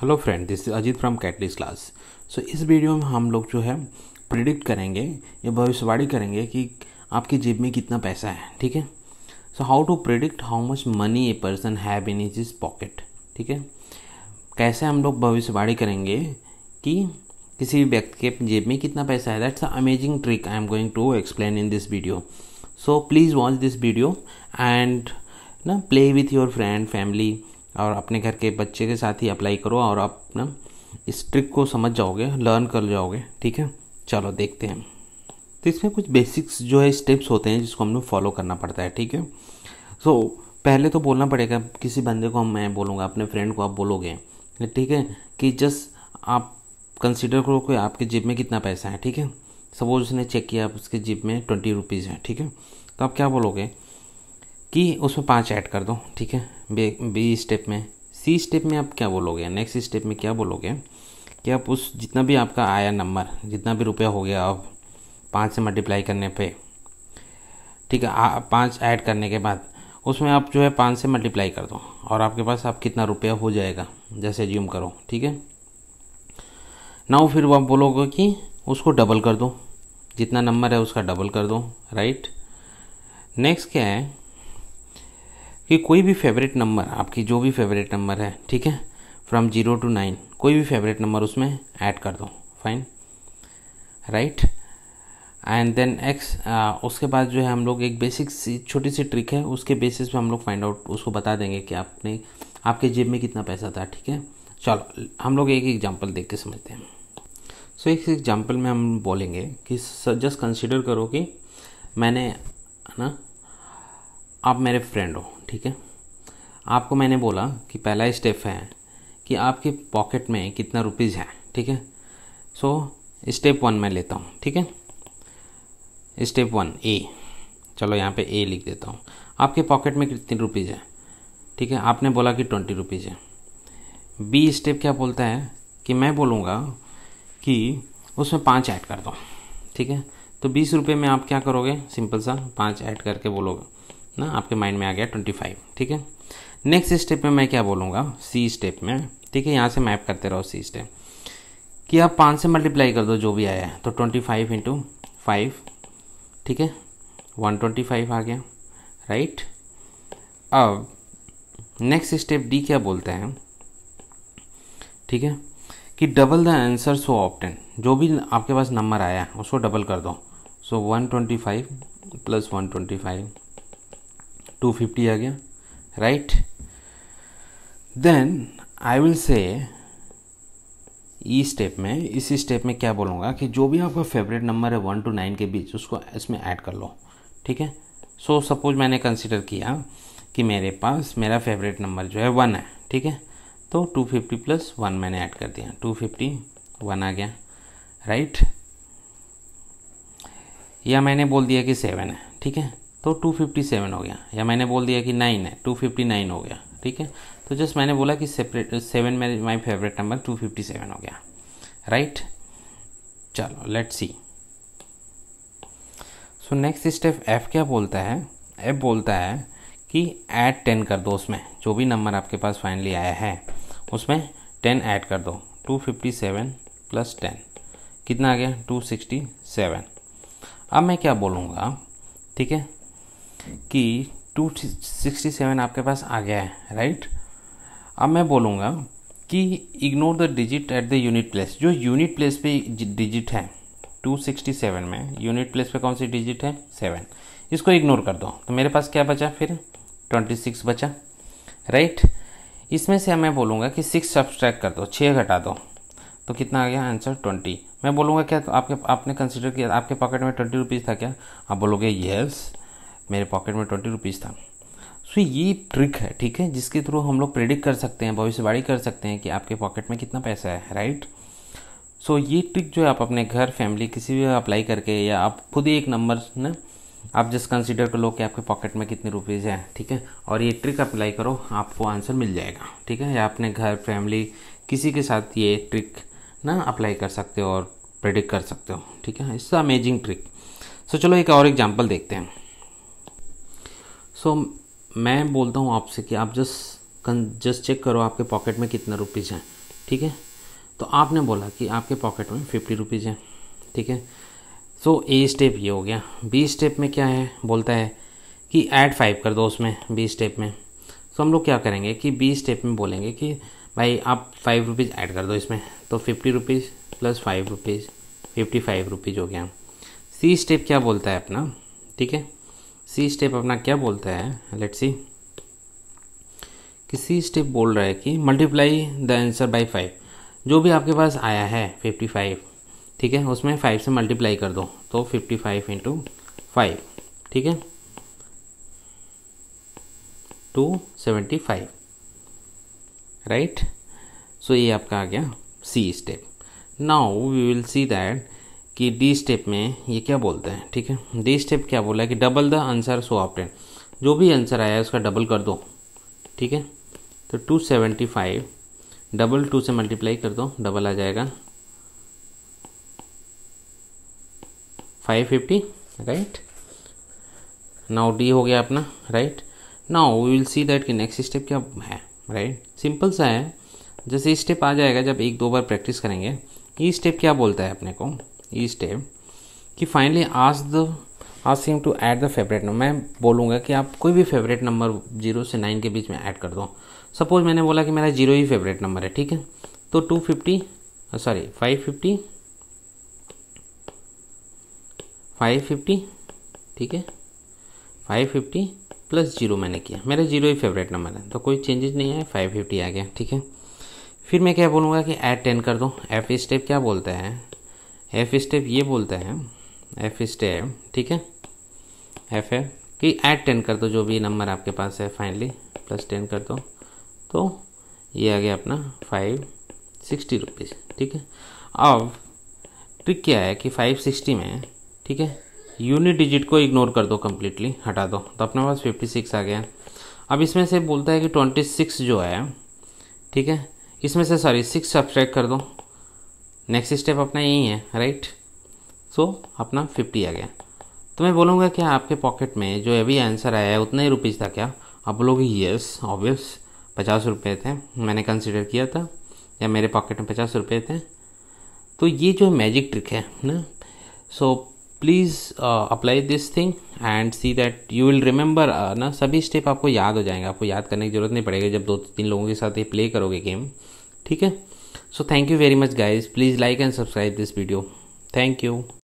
Hello friend this is Ajit from catalyst class so इस video में हम लोग जो है प्रिडिक्ट करेंगे या भविष्यवाणी करेंगे कि आपकी जेब में कितना पैसा है ठीक है so how to predict how much money a person have in his pocket ठीक है कैसे हम लोग भविष्यवाणी करेंगे कि किसी भी व्यक्ति के जेब में कितना पैसा है that's a amazing trick I am going to explain in this video so please watch this video and ना play with your friend family और अपने घर के बच्चे के साथ ही अप्लाई करो और आप ना इस ट्रिक को समझ जाओगे लर्न कर जाओगे ठीक है चलो देखते हैं तो इसमें कुछ बेसिक्स जो है स्टेप्स होते हैं जिसको हम लोग फॉलो करना पड़ता है ठीक है सो पहले तो बोलना पड़ेगा किसी बंदे को मैं बोलूँगा अपने फ्रेंड को आप बोलोगे ठीक है कि जस्ट आप कंसिडर करो कि आपके जेब में कितना पैसा है ठीक है सपोज उसने चेक किया उसके जेब में ट्वेंटी रुपीज़ है ठीक है तो आप क्या बोलोगे कि उसमें पाँच ऐड कर दो ठीक है बी स्टेप में सी स्टेप में आप क्या बोलोगे नेक्स्ट स्टेप में क्या बोलोगे कि आप उस जितना भी आपका आया नंबर जितना भी रुपया हो गया आप पाँच से मल्टीप्लाई करने पे ठीक है पाँच ऐड करने के बाद उसमें आप जो है पाँच से मल्टीप्लाई कर दो और आपके पास आप कितना रुपया हो जाएगा जैसे ज्यूम करो ठीक है नाउ फिर आप बोलोगे कि उसको डबल कर दो जितना नंबर है उसका डबल कर दो राइट नेक्स्ट क्या है कि कोई भी फेवरेट नंबर आपकी जो भी फेवरेट नंबर है ठीक है फ्रॉम जीरो टू नाइन कोई भी फेवरेट नंबर उसमें ऐड कर दो fine right and then X उसके बाद जो है हम लोग एक बेसिक सी छोटी सी ट्रिक है उसके बेसिस पे हम लोग फाइंड आउट उसको बता देंगे कि आपने आपके जेब में कितना पैसा था ठीक है चलो हम लोग एक एग्जाम्पल देख के समझते हैं सो so, एक एग्जाम्पल में हम बोलेंगे कि जस्ट कंसिडर करो कि मैंने ना आप मेरे फ्रेंड हो ठीक है आपको मैंने बोला कि पहला स्टेप है कि आपके पॉकेट में कितना रुपीज़ है ठीक है सो स्टेप वन में लेता हूँ ठीक है स्टेप वन ए चलो यहाँ पे ए लिख देता हूँ आपके पॉकेट में कितनी रुपीज़ है ठीक है आपने बोला कि ट्वेंटी रुपीज़ है बी स्टेप क्या बोलता है कि मैं बोलूँगा कि उसमें पाँच ऐड कर दो ठीक है तो बीस रुपये में आप क्या करोगे सिंपल सा पाँच ऐड करके बोलोगे ना आपके माइंड में आ गया ट्वेंटी फाइव ठीक है नेक्स्ट स्टेप में मैं क्या बोलूँगा सी स्टेप में ठीक है यहाँ से मैप करते रहो सी स्टेप कि आप पाँच से मल्टीप्लाई कर दो जो भी आया है तो ट्वेंटी फाइव इंटू फाइव ठीक है वन ट्वेंटी फाइव आ गया राइट अब नेक्स्ट स्टेप डी क्या बोलते हैं ठीक है कि double the answer so obtained जो भी आपके पास नंबर आया उसको डबल कर दो so one twenty five plus one twenty five 250 आ गया right then I will say इस स्टेप में इस स्टेप में क्या बोलूँगा कि जो भी आपका फेवरेट नंबर है वन टू नाइन के बीच उसको इसमें ऐड कर लो ठीक है सो so, सपोज मैंने कंसिडर किया कि मेरे पास मेरा फेवरेट नंबर जो है वन है ठीक है तो टू फिफ्टी प्लस वन मैंने ऐड कर दिया टू फिफ्टी वन आ गया राइट या मैंने बोल दिया कि सेवन है ठीक है तो 257 हो गया या मैंने बोल दिया कि नाइन है 259 हो गया ठीक है तो जस्ट मैंने बोला कि सेपरेट सेवन मेरे माई फेवरेट नंबर 257 हो गया राइट चलो let see so next step F क्या बोलता है एफ बोलता है कि ऐड टेन कर दो उसमें जो भी नंबर आपके पास फाइनली आया है उसमें टेन ऐड कर दो two fifty seven plus ten कितना आ गया टू सिक्सटी सेवन अब मैं क्या बोलूँगा ठीक है कि 267 आपके पास आ गया है राइट अब मैं बोलूँगा कि ignore the digit at the unit place जो यूनिट प्लेस पे डिजिट है 267 में यूनिट प्लेस पे कौन सी डिजिट है 7 इसको इग्नोर कर दो तो मेरे पास क्या बचा फिर 26 बचा राइट इसमें से मैं बोलूँगा कि 6 सब्सट्रैक्ट कर दो 6 घटा दो तो कितना आ गया आंसर 20 मैं बोलूँगा क्या तो आपके आपने कंसिडर किया आपके पॉकेट में ट्वेंटी रुपीज़ था क्या आप बोलोगे येस yes. मेरे पॉकेट में ट्वेंटी रुपीज़ था सो ये ट्रिक है ठीक है जिसके थ्रू हम लोग प्रेडिक्ट कर सकते हैं भविष्यवाणी कर सकते हैं कि आपके पॉकेट में कितना पैसा है राइट सो ये ट्रिक जो है आप अपने घर फैमिली किसी भी अप्लाई करके या आप खुद ही एक नंबर ना आप जस्ट कंसिडर कर लो कि आपके पॉकेट में कितने रुपीज़ हैं ठीक है और ये ट्रिक अप्लाई करो आपको आंसर मिल जाएगा ठीक है या अपने घर फैमिली किसी के साथ ये ट्रिक ना अप्लाई कर सकते हो और प्रेडिक्ट कर सकते हो ठीक है इट्स अमेजिंग ट्रिक सो चलो एक और एग्जाम्पल देखते हैं सो so, मैं बोलता हूँ आपसे कि आप जस्ट कन जस्ट चेक करो आपके पॉकेट में कितने रुपीज़ हैं ठीक है तो आपने बोला कि आपके पॉकेट में फिफ्टी रुपीज़ हैं ठीक है सो ए स्टेप ये हो गया बी स्टेप में क्या है बोलता है कि ऐड फाइव कर दो उसमें बी स्टेप में सो so, हम लोग क्या करेंगे कि बी स्टेप में बोलेंगे कि भाई आप फाइव रुपीज़ ऐड कर दो इसमें तो fifty rupees plus five rupees fifty five rupees हो गया सी स्टेप क्या बोलता है अपना ठीक है सी स्टेप अपना क्या बोलता है लेट सी कि सी स्टेप बोल रहा है कि multiply the answer by five जो भी आपके पास आया है फिफ्टी फाइव ठीक है उसमें फाइव से मल्टीप्लाई कर दो तो फिफ्टी फाइव इंटू फाइव ठीक है two seventy five right so ये आपका आ गया C step now we will see that कि डी स्टेप में ये क्या बोलते हैं ठीक है डी स्टेप क्या बोला है कि double the answer so obtained जो भी आंसर आया है उसका डबल कर दो ठीक है तो two seventy five double two से मल्टीप्लाई कर दो डबल आ जाएगा five fifty right now D हो गया अपना right now we will see that कि नेक्स्ट स्टेप क्या है राइट right? सिंपल सा है जैसे स्टेप आ जाएगा जब एक दो बार प्रैक्टिस करेंगे ये e स्टेप क्या बोलता है अपने को ये स्टेप कि फाइनली आज the ask him to add the favourite number मैं बोलूँगा कि आप कोई भी फेवरेट नंबर जीरो से नाइन के बीच में ऐड कर दो सपोज मैंने बोला कि मेरा जीरो ही फेवरेट नंबर है ठीक है तो two fifty sorry five fifty five fifty ठीक है फाइव फिफ्टी प्लस जीरो मैंने किया मेरा जीरो ही फेवरेट नंबर है तो कोई चेंजेस नहीं है फाइव फिफ्टी आ गया ठीक है फिर मैं क्या बोलूँगा कि ऐड टेन कर दो एफ स्टेप क्या बोलता है एफ स्टेप ये बोलते हैं एफ स्टेप ठीक है एफ है कि ऐड टेन कर दो जो भी नंबर आपके पास है फाइनली प्लस टेन कर दो तो ये आ गया अपना फाइव सिक्सटी रुपीज़ ठीक है अब ट्रिक क्या है कि फाइव सिक्सटी में ठीक है यूनिट डिजिट को इग्नोर कर दो कम्प्लीटली हटा दो तो अपने पास फिफ्टी सिक्स आ गया अब इसमें से बोलता है कि ट्वेंटी सिक्स जो है ठीक है इसमें से सॉरी सिक्स सब्सट्रैक्ट कर दो नेक्स्ट स्टेप अपना यही है राइट सो so, अपना फिफ्टी आ गया तो मैं बोलूँगा क्या आपके पॉकेट में जो अभी आंसर आया है उतना ही रुपीज़ था क्या आप बोलोगे यस ऑब्वियस पचास रुपये थे मैंने कंसिडर किया था या मेरे पॉकेट में पचास रुपये थे तो ये जो मैजिक ट्रिक है ना so please apply this thing and see that you will remember ना सभी स्टेप आपको याद हो जाएंगे आपको याद करने की ज़रूरत नहीं पड़ेगी जब दो तीन लोगों के साथ ये प्ले करोगे गेम ठीक है So thank you very much guys. Please like and subscribe this video. Thank you.